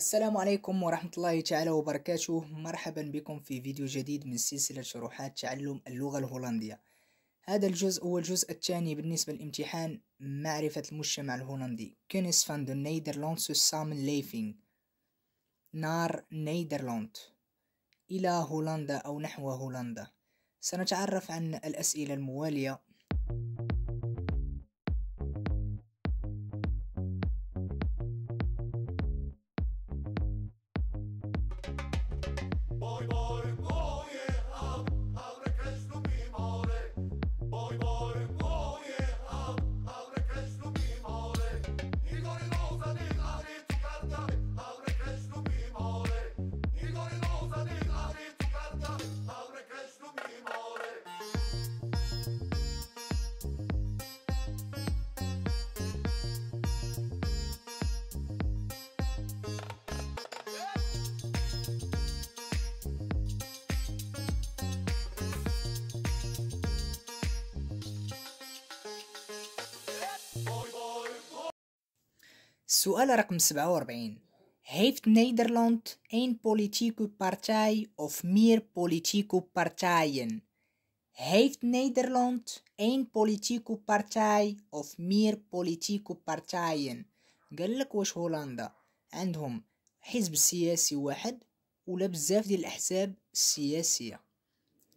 السلام عليكم ورحمة الله تعالى وبركاته مرحبا بكم في فيديو جديد من سلسلة شروحات تعلم اللغة الهولندية هذا الجزء هو الجزء الثاني بالنسبة لامتحان معرفة المجتمع الهولندي كنس فان دو نيدرلاند سامن ليفينغ نار نيدرلاند إلى هولندا أو نحو هولندا سنتعرف عن الأسئلة الموالية السؤال رقم 47 هيفت نيدرلاند اين بوليتيكو بارتاي اوف مير بوليتيكو بارتاين هيفت نيدرلاند اين بوليتيكو بارتاي اوف مير بوليتيكو بارتاين قال لك واش هولندا عندهم حزب سياسي واحد ولا بزاف ديال الأحزاب السياسية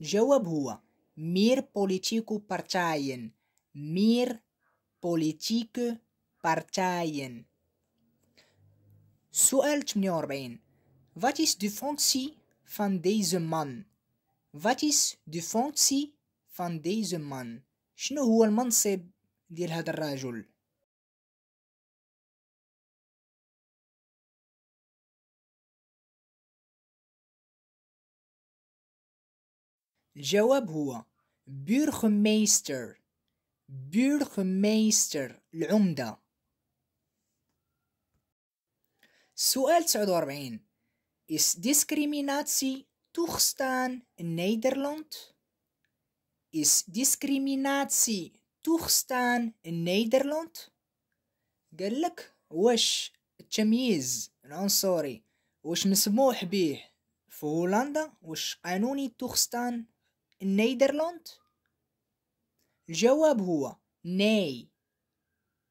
الجواب هو مير بوليتيكو بارتاين مير بوليتيكو بارتاين سؤال 48 What is de functie van deze man? What is de functie van deze man? شنو هو المنصب ديال هذا الرجل؟ الجواب هو بيرغميستر بيرغميستر العمده سؤال 49 Is discriminatie toegestaan in Nederland? Is discriminatie toegestaan in Nederland؟ قال لك واش التمييز العنصري واش مسموح به في هولندا واش قانوني توخستان النيدرلاند الجواب هو ناي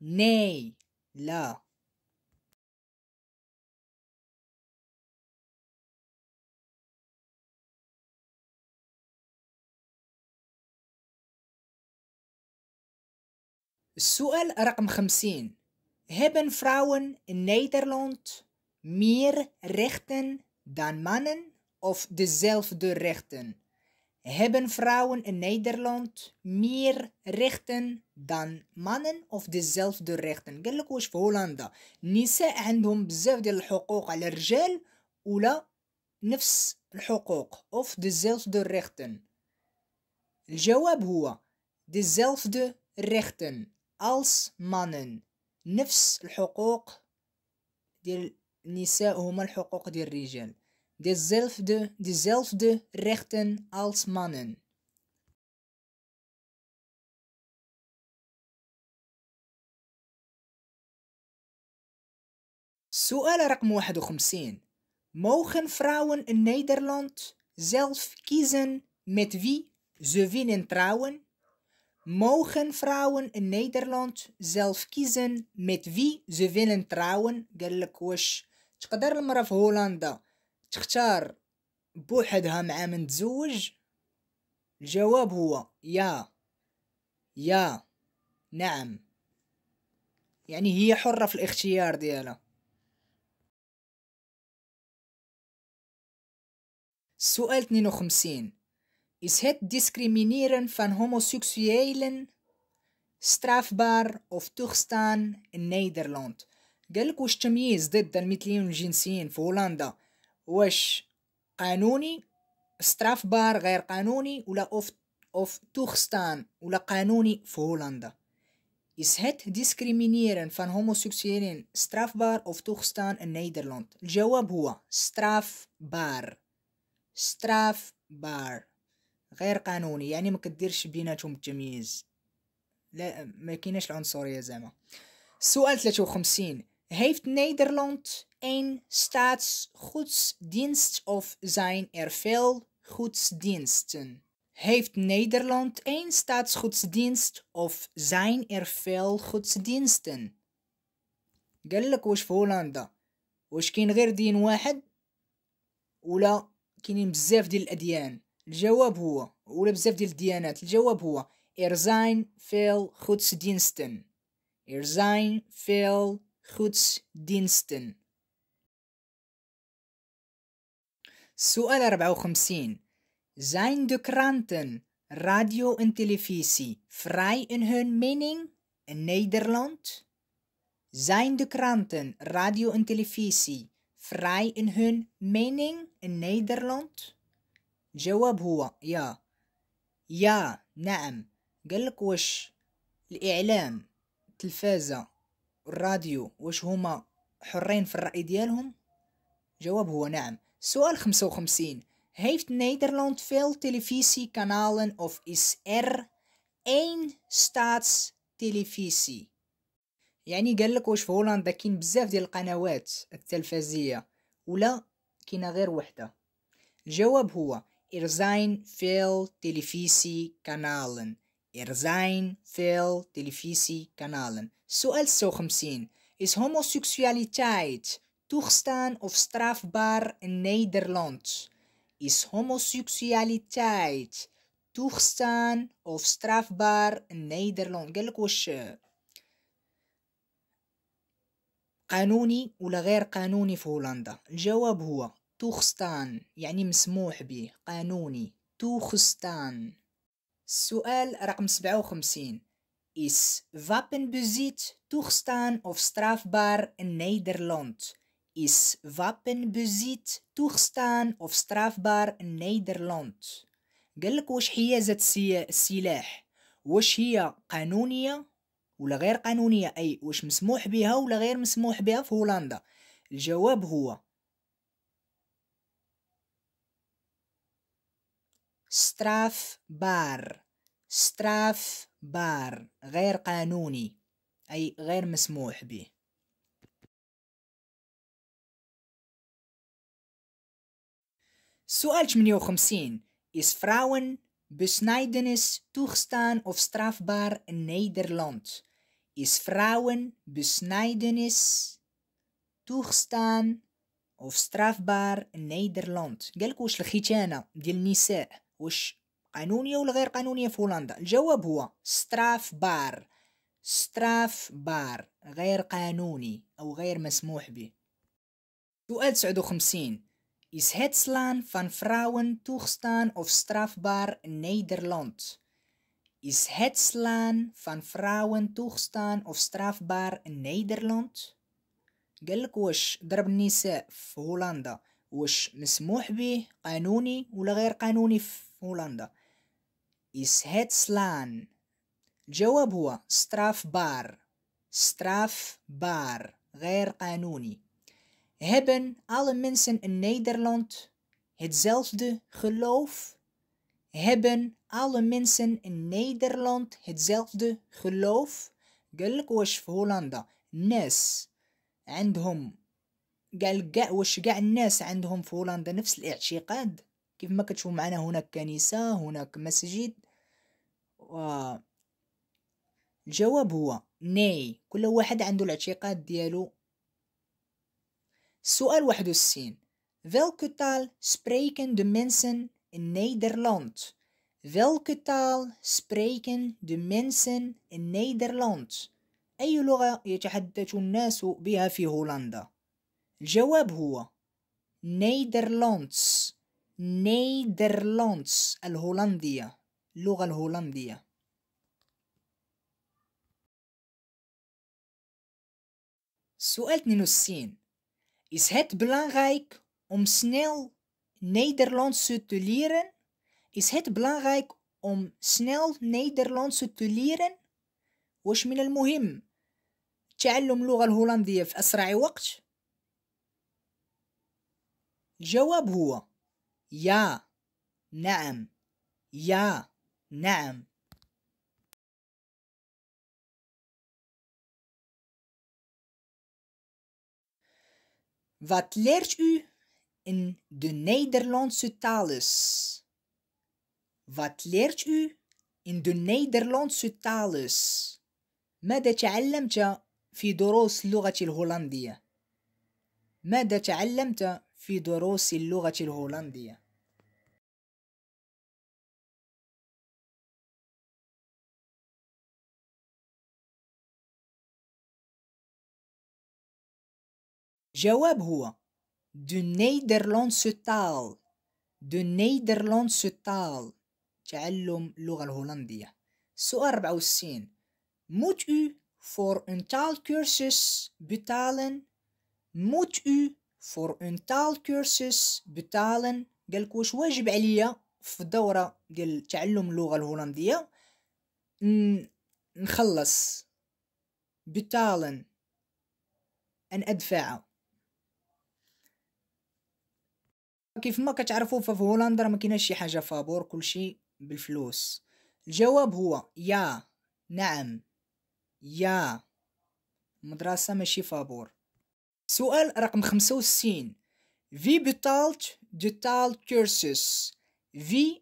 ناي لا Vraag Rakm خمسين hebben vrouwen in Nederland meer rechten dan mannen of dezelfde rechten? Hebben vrouwen in Nederland meer rechten dan mannen of dezelfde rechten؟ قال wat voor في هولندا النساء عندهم بزاف ديال الحقوق على الرجال ولا نفس الحقوق dezelfde rechten Antwoord: هو dezelfde rechten ألس مانن نفس الحقوق ديال النساء هما الحقوق ديال الرجال دي زيلف دو دي زيلف دو ريختن ألس مانن سؤال رقم واحد وخمسين موخن فراون النيدرلاند زيلف كيزن مت في زوفين تراون Mogen vrouwen in Nederland zelf kiezen met wie ze willen trouwen قالك واش تقدر المرا في هولندا تختار بوحدها مع من تزوج الجواب هو يا يا نعم يعني هي حرة في الاختيار ديالها السؤال 52 Is het discrimineren van homoseksuelen strafbaar of toegestaan in Nederland؟ is واش التمييز ضد المثليين الجنسيين in Hollanda? was kanoni strafbaar غير kanoni of of toegestaan ولا kanoni في Is het discrimineren van homoseksuelen strafbaar of toegestaan in Nederland? Antwoord هو strafbaar strafbaar غير قانوني يعني ما كديرش بيناتهم التمييز لا ما كايناش العنصريه زعما السؤال 53 هيفت نيدرلاند ان ستاتس heeft دينست اوف زاين ارفيل zijn دينستن هيفت نيدرلاند ان ستاتس een دينست اوف زاين ارفيل veel دينستن قال لك واش في هولندا واش كاين غير دين واحد ولا كاينين بزاف ديال الاديان الجواب هو ولا بزاف ديال الديانات الجواب هو Er zijn veel إرزاين فيل خودسدينستن السؤال 54 Zijn de kranten, radio en televisie vrij in hun mening in Nederland? Zijn de kranten, radio en televisie vrij in hun mening in Nederland? الجواب هو يا يا نعم قالك واش الإعلام التلفازة الراديو واش هما حرين في الرأي ديالهم جواب هو نعم سؤال 55 فيل Nederland كانالن اوف اس ار اين ستاتس staatstelevisie يعني قال لك واش في هولندا كاين بزاف ديال القنوات التلفزية ولا كاينه غير وحده الجواب هو Er zijn veel televisiekanalen. Er zijn veel televisiekanalen. Zoals zo gezien is homoseksualiteit toegestaan of strafbaar in Nederland. Is homoseksualiteit toegestaan of strafbaar in Nederland? Gelukkig لك وش قانوني ولا غير قانوني في هولندا توخستان يعني مسموح به قانوني توخستان السؤال رقم 57 Is wapenbezit toegestaan of strafbaar in Nederland? Is wapenbezit toegestaan of strafbaar in Nederland? قالك واش حيازة السلاح واش هي قانونية ولا غير قانونية أي واش مسموح بها ولا غير مسموح بها في هولندا الجواب هو ستراف بار ستراف بار غير قانوني أي غير مسموح به سؤال 58 Is vrouwen besnijdenis toegestaan of strafbaar in Nederland? Is vrouwen besnijdenis toegestaan of strafbaar in Nederland؟ قالك واش الختانة ديال النساء واش قانونيه ولا غير قانونيه في هولندا الجواب هو ستراف بار ستراف بار غير قانوني او غير مسموح به سؤال 59 Is het slaan van vrouwen toegestaan of strafbaar in Nederland? Is het slaan van vrouwen toegestaan of strafbaar in Nederland? قالك واش ضرب النساء في هولندا واش مسموح به قانوني ولا غير قانوني هولندا is het slaan الجواب هو ستراف بار ستراف بار غير قانوني hebben alle mensen in Nederland hetzelfde geloof hebben alle mensen in Nederland hetzelfde geloof قال لك واش في هولندا الناس عندهم قال واش كاع الناس عندهم في هولندا نفس الاعتقاد كيف ما كتشوفوا معنا هناك كنيسة هناك مسجد و الجواب هو ني كل واحد عنده الاعتقاد ديالو السؤال 61 welke تال سبريكن دو منسن ان نيدرلاند welke تال سبريكن دو منسن ان نيدرلاند أي لغة يتحدث الناس بها في هولندا الجواب هو نيدرلاندس نيدرلاندس الهولندية اللغة الهولندية Sؤال 62 Is het belangrijk om snel Nederlandse te leren? Is het belangrijk om snel Nederlandse te leren؟ واش من المهم تعلم اللغة الهولندية في أسرع وقت؟ الجواب هو يا نعم يا نعم Wat leert u in de Nederlandse talen? Wat leert u in de Nederlandse tales? ماذا تعلمت في دروس اللغة الهولندية؟ ماذا تعلمت في دروس اللغة الهولندية؟ الجواب هو دو نيدرلاندس تال دو نيدرلاندس تال تعلم اللغة الهولندية سؤال 64 موت او فور ان تال كورسس بتالن موت او فور ان تال كورسس بتالن قالك واش واجب عليا في دورة ديال تعلم اللغة الهولندية نخلص بتالن ان ادفعه كيف ما كتعرفوا ففي هولندا ما كايناش شي حاجه فابور كلشي بالفلوس الجواب هو يا نعم يا المدرسه ماشي فابور سؤال رقم 65 دو تال كورسوس في Wie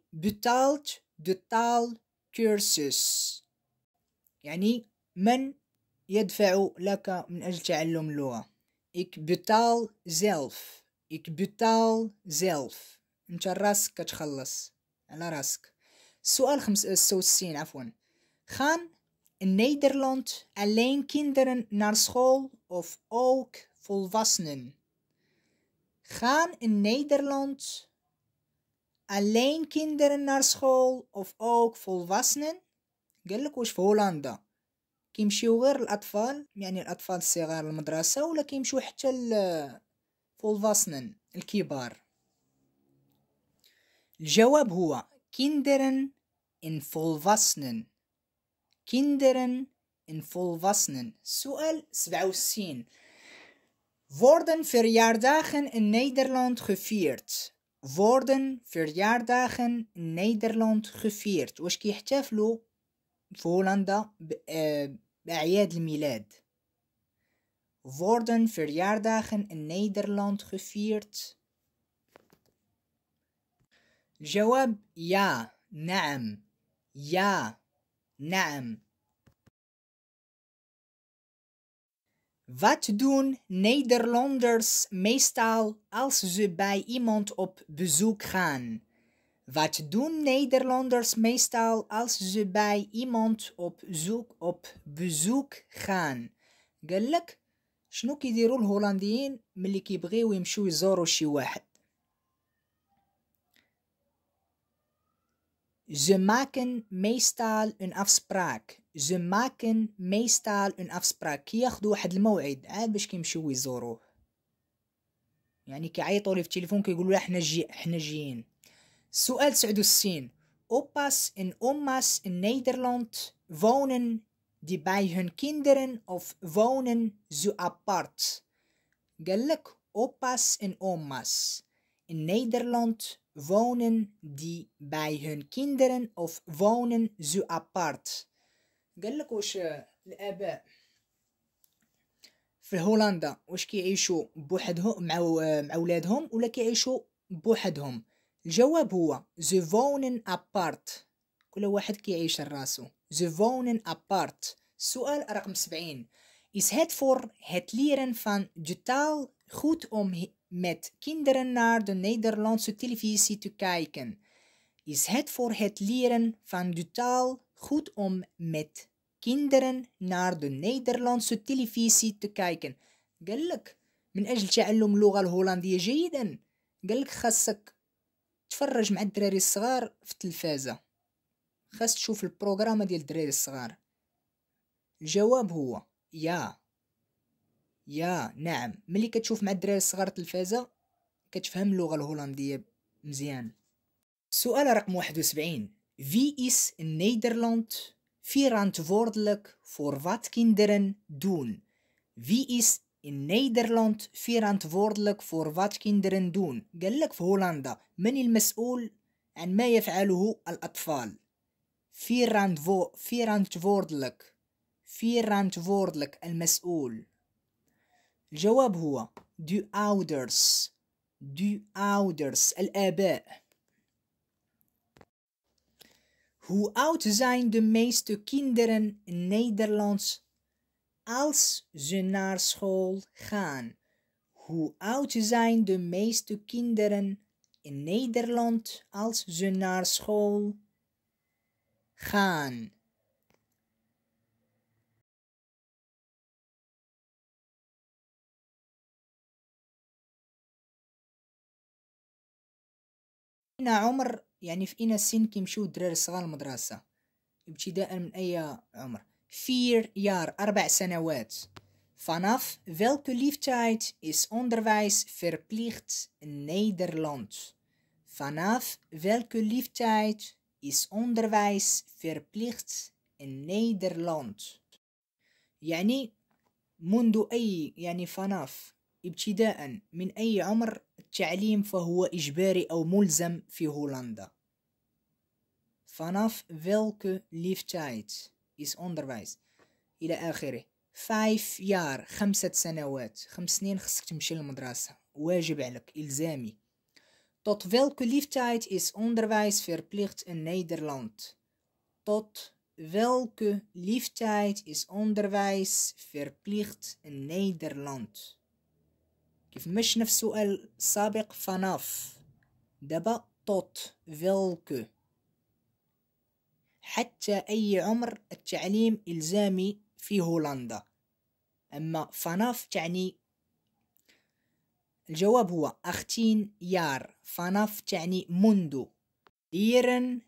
دو تال كورسوس يعني من يدفع لك من أجل تعلم اللغة؟ إك بتال زيلف إكبتال زيلف انت راسك كتخلص على راسك سؤال خمس سوسين عفوا خان النيدرلاند الين كيندرن نار سخول اوف اوك فولفاسنن خان النيدرلاند الين كيندرن نار سخول اوف اوك فولفاسنن قال لك واش في هولندا كيمشيو غير الاطفال يعني الاطفال الصغار للمدرسه ولا كيمشيو حتى فولفاسنن الكبار الجواب هو كيندرن ان فولفاسنن كيندرن ان فولفاسنن سؤال 67 Worden verjaardagen in Nederland gevierd? Worden verjaardagen in Nederland gevierd? واش كيحتفلوا في هولندا بأعياد الميلاد worden verjaardagen in Nederland gevierd? جواب ja, naam. ja, naam. Wat doen Nederlanders meestal als ze bij iemand op bezoek gaan? Wat doen Nederlanders meestal als ze bij iemand op, zoek, op bezoek gaan? Geluk. شنو كيديروا الهولنديين ملي كيبغيو يمشيو يزوروا شي واحد Ze maken meestal een afspraak. Ze maken meestal een afspraak. كياخدوا واحد الموعد عاد باش كيمشيو يزوروه يعني كيعيطوا لي في التليفون كيقولوا له حنا جي حنا جايين السؤال 69 اوباس ان اوماس ان نيدرلاند wonen die bij hun kinderen of wonen zo apart. Gelijk opa's en oma's. In Nederland wonen die bij hun kinderen of wonen zo apart. Gelijk als je الآباء في هولندا واش كيعيشوا بوحدهم مع مع ولادهم ولا كيعيشوا بوحدهم الجواب هو زو فونن ابارت كل واحد كيعيش لراسو Ze wonen apart. Sual Is het voor het leren van de taal goed om met kinderen naar de Nederlandse televisie te kijken? Is het voor het leren van de taal goed om met kinderen naar de Nederlandse televisie te kijken? قال من أجل تعلم اللغة الهولندية جيدا قال لك خاصك تفرج مع الدراري الصغار في التلفازة خاص تشوف البروغرام ديال الدراري الصغار الجواب هو يا يا نعم ملي كتشوف مع الدراري الصغار التلفازه كتفهم اللغه الهولنديه مزيان سؤال رقم 71 في إس نيدرلاند رانتفوردلك فور وات كيندرن دون في إس in في رانتفوردلك فور وات كيندرن دون قال لك في هولندا من المسؤول عن ما يفعله الأطفال verantwoordelijk verantwoordelijk المسؤول Jawab هو de ouders Du ouders Hoe oud zijn de meeste kinderen in Nederland als ze naar school gaan? Hoe oud zijn de meeste kinderen in Nederland als ze naar school gaan? خان فينا عمر يعني في فينا السن كيمشيو الدراري الصغار المدرسة ابتداء من أي عمر فير يار أربع سنوات فناف فيلك ليفتايت is onderwijs verplicht in Nederland? فيلك ليفتايت is onderwijs verplicht in Nederland يعني منذ أي يعني فناف ابتداء من أي عمر التعليم فهو إجباري أو ملزم في هولندا فناف فيلك ليفتايت is onderwijs إلى آخره فايف يار خمسة سنوات خمس سنين خصك تمشي للمدرسة واجب عليك إلزامي Tot welke leeftijd is onderwijs verplicht in Nederland? Tot welke leeftijd is onderwijs verplicht in Nederland؟ كيف مش نفس السؤال سابق فناف دابا tot welke حتى أي عمر التعليم إلزامي في هولندا أما فناف تعني الجواب هو أختين يار فنف تعني منذ ليرن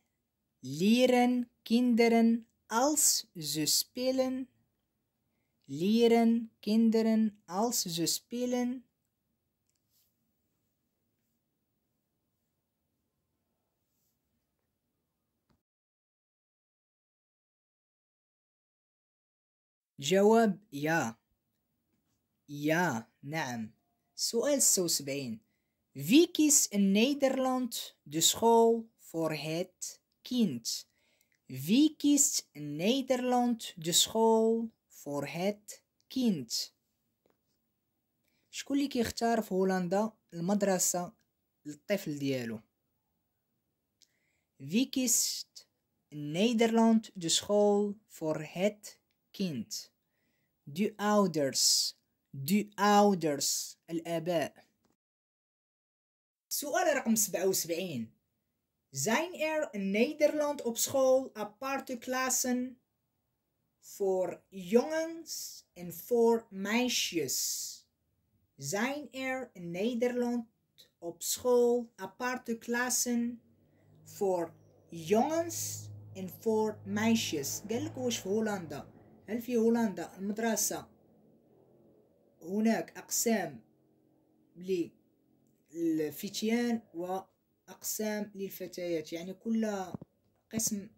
ليرن كيندرن ألس زو سبيلن ليرن كيندرن ألس زو سبيلن جواب يا يا نعم Sual 76. Wie kiest in Nederland de school voor het kind? Wie kiest in Nederland de school voor het kind? شكون اللي كيختار في madrasa, المدرسة للطفل Wie kiest in Nederland de school voor het kind? De ouders دي اودرز الاباء سؤال رقم 77 Zijn er in Nederland op school aparte klassen voor jongens en voor meisjes? Zijn er in Nederland op school aparte klassen voor jongens en voor meisjes؟ قال لك voor في Help je في هولندا madrasa هناك أقسام للفتيان وأقسام للفتيات يعني كل قسم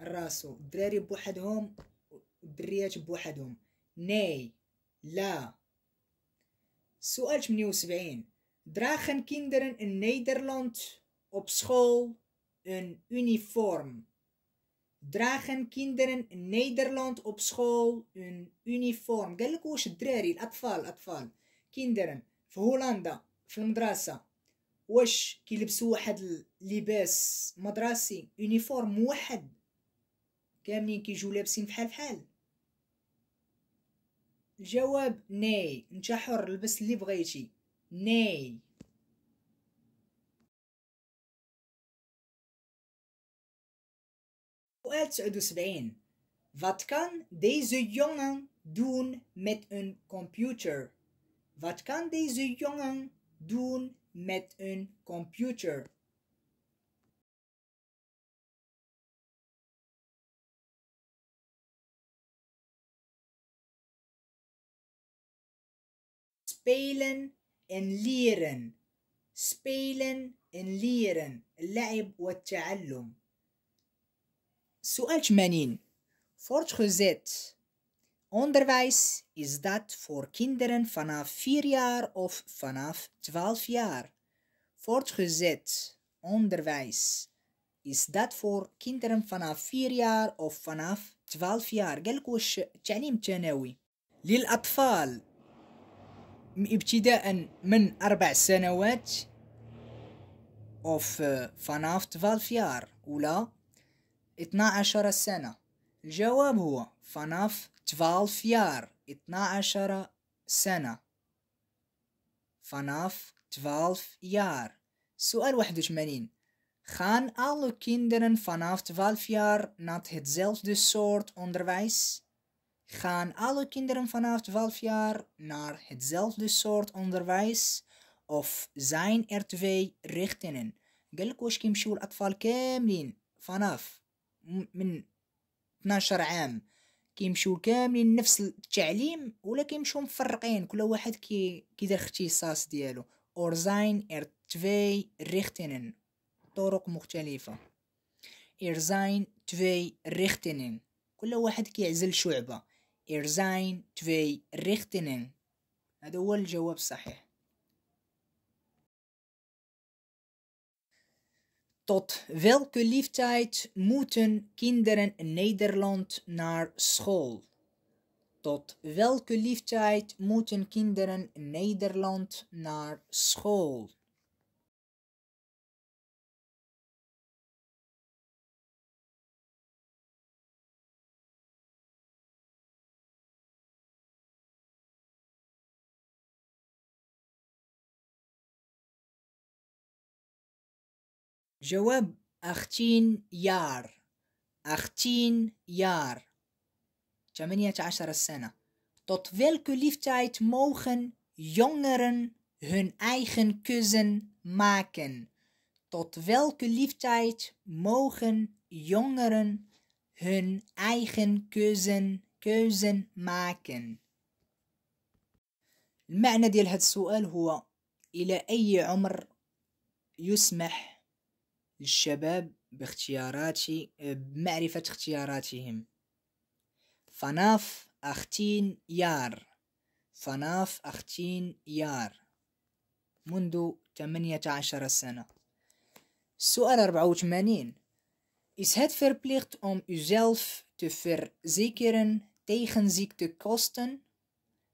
راسو الدراري بوحدهم الدريات بوحدهم ناي لا سؤال 78 دراخن كيندرن ان نيدرلاند op school een uniform dragen kinderen in Nederland op school een uniform قال لك واش الدراري الاطفال الاطفال kinderen في هولندا في المدرسه واش كيلبسوا واحد اللباس مدرسي يونيفورم موحد كاملين كيجيو لابسين بحال بحال الجواب ناي انت حر لبس اللي بغيتي ناي uit de dus Wat kan deze jongen doen met een computer? Wat kan deze jongen doen met een computer? Spelen en leren. Spelen en leren. اللعب والتعلم. سؤال 80 Voortgezet onderwijs is dat voor kinderen vanaf 4 jaar of vanaf 12 jaar. Voortgezet onderwijs is dat voor kinderen vanaf 4 jaar of vanaf 12 jaar. قال وش تعليم Lil atfal. Ibtidaan min 4 سنوات of eh, vanaf 12 jaar. ولا 12 سنة الجواب هو فناف 12 يار 12 سنة فناف 12 يار سؤال 81 Gaan alle kinderen vanaf 12 jaar naar hetzelfde soort onderwijs? Gaan alle kinderen vanaf 12 jaar naar hetzelfde soort onderwijs? Of zijn er twee richtingen؟ قالك واش كيمشيو الأطفال كاملين فناف من 12 عام كيمشيو كاملين نفس التعليم ولا كيمشيو مفرقين كل واحد كي كيدير اختصاص ديالو اورزاين ارتفي ريختينن طرق مختلفة ارزاين تفي ريختينن كل واحد كيعزل شعبة ارزاين تفي ريختينن هذا هو الجواب الصحيح Tot welke leeftijd moeten kinderen in Nederland naar school? Tot welke leeftijd moeten kinderen in Nederland naar school? جواب أختين يار أختين يار 18 سنة Tot welke leeftijd mogen jongeren hun eigen kussen maken? Tot welke leeftijd mogen jongeren hun eigen kussen, kussen maken? المعنى ديال هذا السؤال هو إلى أي عمر يسمح للشباب باختيارات بمعرفة اختياراتهم فناف أختين يار فناف أختين يار منذ 18 سنة السؤال 84 Is het verplicht om uzelf te verzekeren tegen ziektekosten?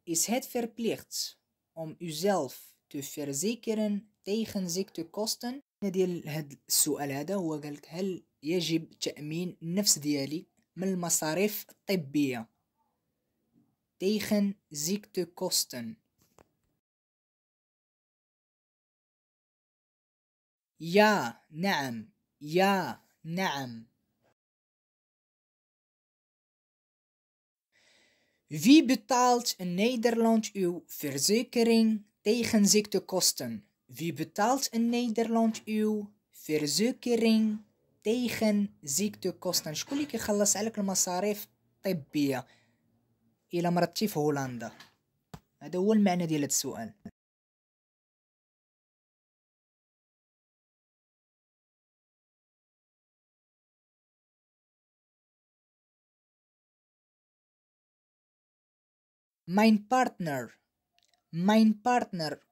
Is het verplicht om uzelf te verzekeren tegen ziektekosten? ديال هاد السؤال هذا هو قالك هل يجب تأمين النفس ديالي من المصاريف الطبية تيخن زيكت كوستن يا نعم يا نعم في بتالت نيدرلاند يو uw تيخن زيكت كوستن Wie betaalt in Nederland uw verzekering tegen ziektekosten؟ شكون اللي كيخلص عليك المصاريف الطبية إلا مرضتي في هولندا؟ هذا هو المعنى ديال هذا السؤال Mijn partner. Mijn partner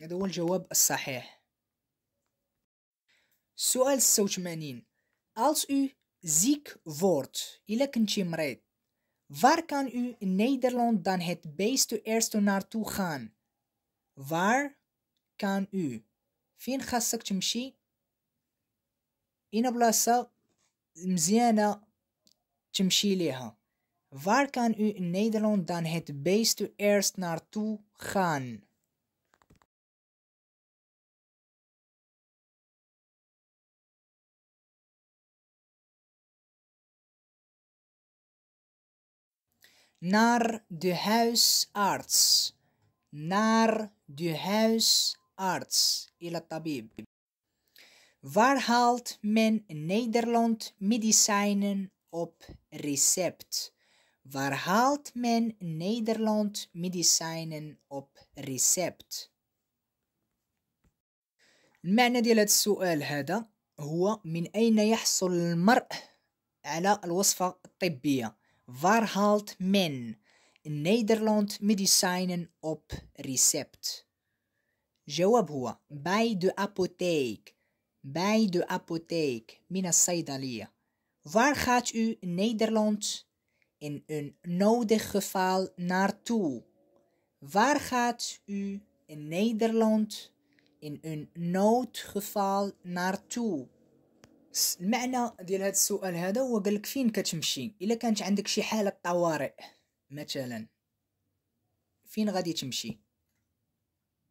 هذا هو الجواب الصحيح سؤال 86 als u ziek wordt إلا كنتي مريض waar kan u in Nederland dan het beste eerst naartoe gaan waar kan u فين خاصك تمشي اين بلاصه مزيانه تمشي ليها waar kan u in Nederland dan het beste eerst naartoe gaan نار دو هاوس آرتس نار دو هاوس آرتس إلى الطبيب Waar haalt men in Nederland medicijnen ريسبت recept? Waar haalt men in Nederland medicijnen op المعنى ديال هذا السؤال هذا هو من أين يحصل المرء على الوصفة الطبية؟ Waar haalt men in Nederland medicijnen op recept? جواب bij de apotheek. Bij de apotheek. Mina Saidalia. Waar gaat u in Nederland in een nodig geval naartoe? Waar gaat u in Nederland in een noodgeval naartoe? المعنى ديال هذا السؤال هذا هو قالك فين كتمشي الا كانت عندك شي حاله طوارئ مثلا فين غادي تمشي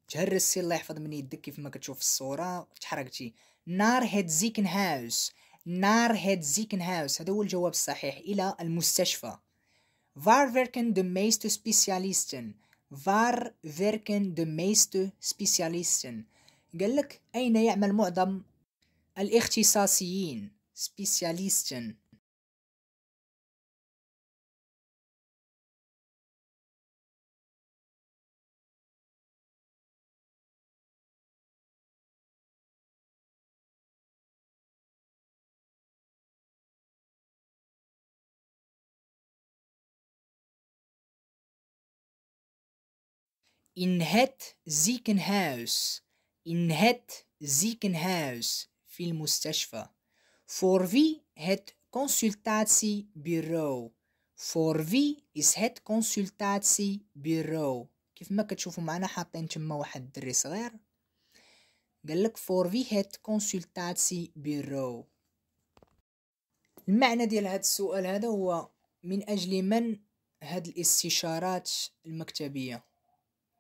تهرس الله يحفظ من يدك كيف ما كتشوف الصوره تحركتي نار هاد زيكن هاوس نار هاد زيكن هاوس هذا هو الجواب الصحيح الى المستشفى فار فيركن دو meeste سبيسياليستن فار فيركن دو meeste سبيسياليستن قال لك أين يعمل معظم الاختصاصيين سبيسياليستن in het ziekenhuis. In het ziekenhuis. في المستشفى فور في هات بيرو فور في فورفي هات het بيرو كيف ما كتشوفوا معنا حاطين تما واحد الدري صغير قال لك هات het بيرو المعنى ديال هذا السؤال هذا هو من اجل من هاد الاستشارات المكتبيه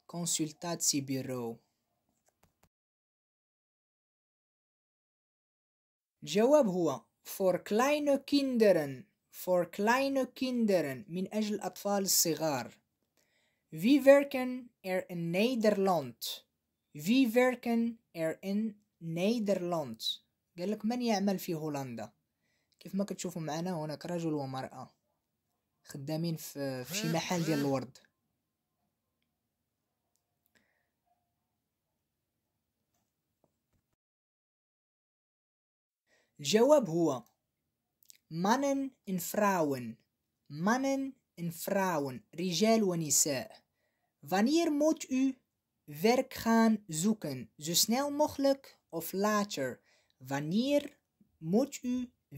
كونسلتاتسي بيرو الجواب هو for kleine كيندرن for kleine كيندرن من أجل الأطفال الصغار We werken er in Nederland We werken er in Nederland قال لك من يعمل في هولندا كيف ما كتشوفوا معنا هناك رجل ومرأة خدامين في, في شي محل ديال الورد الجواب هو مانن انفراون مانن فراون رجال ونساء فانير موت او ورك خان زوكن زو سنيل مخلك اوف لاتر فانير موت او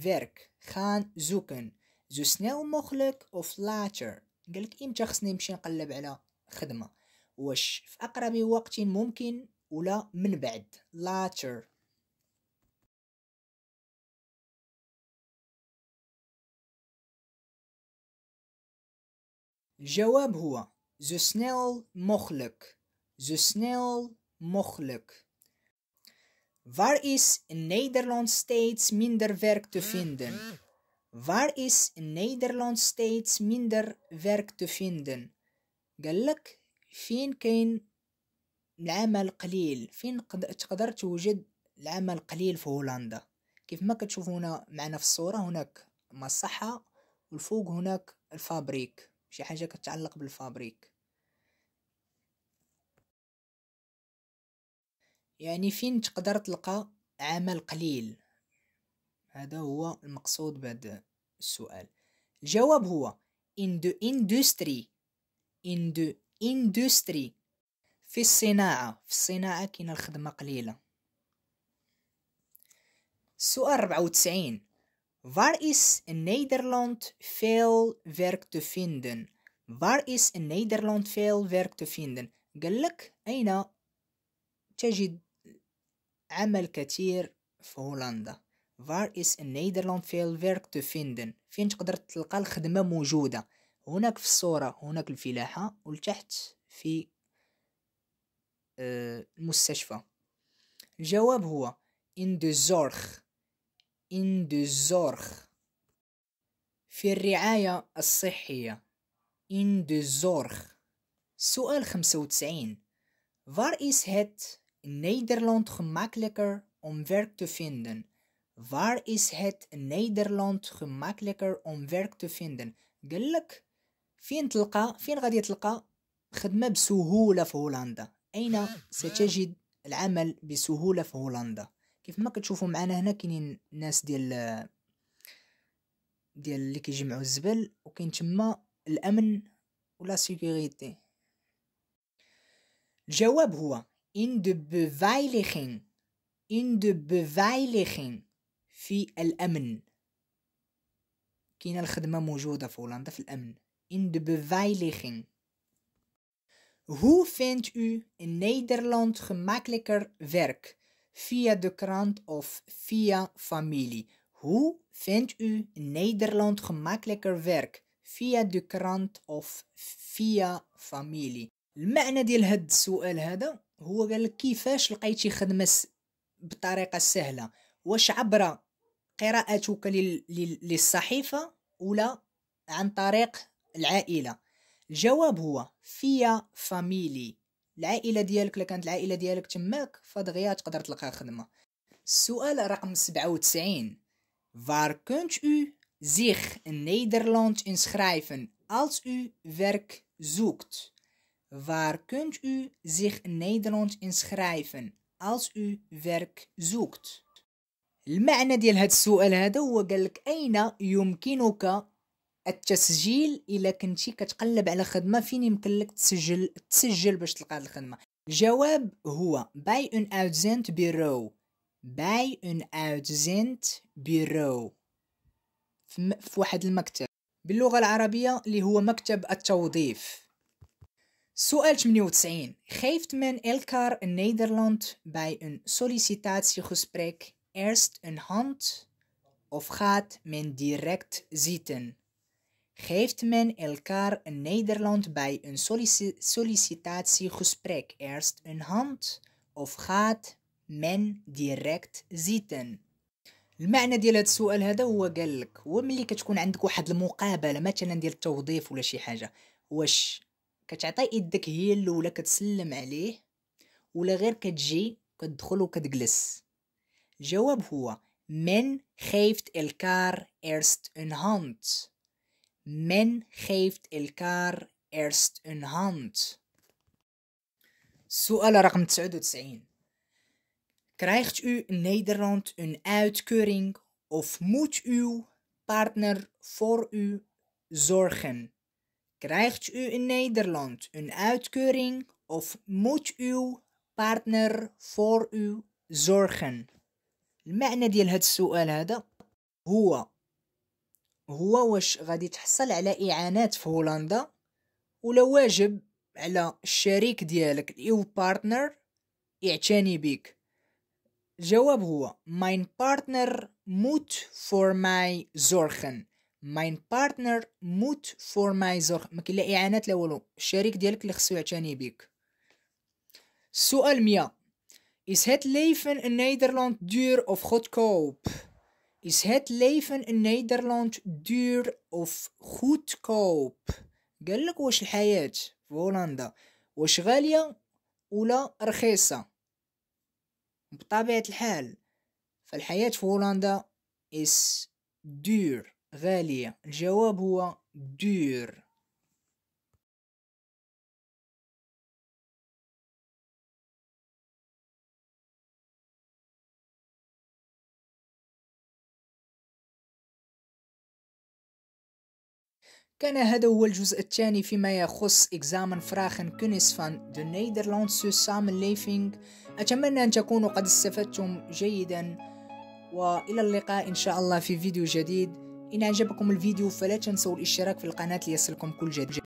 ورك خان زوكن زو سنيل مخلك اوف لاتر قالك ام شخص نمشي نقلب على خدمة واش في اقرب وقت ممكن ولا من بعد لاتر الجواب هو The snail مخلق The snail مخلق Waar is in Nederland steeds minder werk te vinden? Waar is in Nederland steeds minder werk te vinden? قال لك فين كاين العمل قليل فين تقدر توجد العمل قليل في هولندا كيف ما كتشوف هنا معنا في الصورة هناك مصحة والفوق هناك الفابريك شي حاجه كتعلق بالفابريك يعني فين تقدر تلقى عمل قليل هذا هو المقصود بهذا السؤال الجواب هو in the industry in the industry في الصناعة في الصناعة كاينة الخدمة قليلة السؤال 94 Waar is in Nederland veel werk te vinden? Waar is in Nederland veel werk te vinden؟ قال لك أين تجد عمل كثير في هولندا؟ Waar is in Nederland veel werk te vinden؟ فين تقدر تلقى الخدمة موجودة؟ هناك في الصورة هناك الفلاحة والتحت في المستشفى الجواب هو in de zorg in de zorg في الرعاية الصحية in de zorg سؤال 95 Waar is het in Nederland gemakkelijker om werk te vinden? Waar is het in Nederland gemakkelijker om werk te vinden? قال فين تلقى فين غادي تلقى خدمة بسهولة في هولندا؟ أين ستجد العمل بسهولة في هولندا؟ كيف ما كتشوفوا معنا هنا كاينين الناس ديال ديال اللي كيجمعوا الزبل وكاين تما الامن ولا سيكوريتي الجواب هو ان دو بفايليخين ان دو بفايليخين في الامن كاين الخدمه موجوده في هولندا في الامن ان دو بفايليخين هو فينت او ان نيدرلاند gemakkelijker werk? via de krant of via familie. Hoe vindt u in Nederland gemakkelijker werk? Via de krant of via familie. المعنى ديال هاد السؤال هذا هو قال لك كيفاش لقيتي خدمه بطريقه سهله واش عبر قراءتك للصحيفه ولا عن طريق العائله الجواب هو فيا فاميلي العائله ديالك الا كانت العائله ديالك تماك فدغيا تقدر تلقى خدمه السؤال رقم 97 Waar kunt u zich in Nederland inschrijven als u werk zoekt? Waar kunt u zich in Nederland inschrijven als u werk zoekt؟ المعنى ديال هذا السؤال هذا هو قال لك اين يمكنك التسجيل الا كنتي كتقلب على خدمه فين يمكن لك تسجل تسجل باش تلقى الخدمه الجواب هو باي ان اوتزنت بيرو باي ان اوتزنت بيرو في واحد المكتب باللغه العربيه اللي هو مكتب التوظيف سؤال 98 خيفت من الكار نيدرلاند باي ان een sollicitatiegesprek ارست ان هانت اوف خات من ديريكت زيتن geeft men elkaar in Nederland bij een sollici sollicitatiegesprek eerst een hand of gaat men direct zitten. المعنى ديال هذا السؤال هذا هو قال لك هو ملي كتكون عندك واحد المقابله مثلا ديال التوظيف ولا شي حاجه واش كتعطي يدك هي الاولى كتسلم عليه ولا غير كتجي كتدخل وكتجلس الجواب هو من خيفت الكار ارست ان هانت Men geeft elkaar eerst een hand. سؤال رقم 99 Krijgt u in Nederland een uitkeuring of moet uw partner voor u zorgen? Krijgt u in Nederland een uitkeuring of moet uw partner voor u zorgen؟ المعنى ديال هذا السؤال هذا هو هو واش غادي تحصل على اعانات في هولندا ولا واجب على الشريك ديالك الايو بارتنر يعتني بك الجواب هو ماين بارتنر موت فور ماي زورخن ماين بارتنر موت فور ماي زورخن ما كاين لا اعانات لا والو الشريك ديالك اللي خصو يعتني بك السؤال 100 Is het leven in Nederland duur of goedkoop? Is het leven in Nederland duur of goedkoop? قال لك واش الحياة في هولندا واش غالية ولا رخيصة بطبيعة الحال فالحياة في هولندا is دور غالية الجواب هو دور كان هذا هو الجزء الثاني فيما يخص إكزامن فراخن فان دو نيدرلاند سامن ليفينغ أتمنى أن تكونوا قد استفدتم جيدا وإلى اللقاء إن شاء الله في فيديو جديد إن أعجبكم الفيديو فلا تنسوا الاشتراك في القناة ليصلكم كل جديد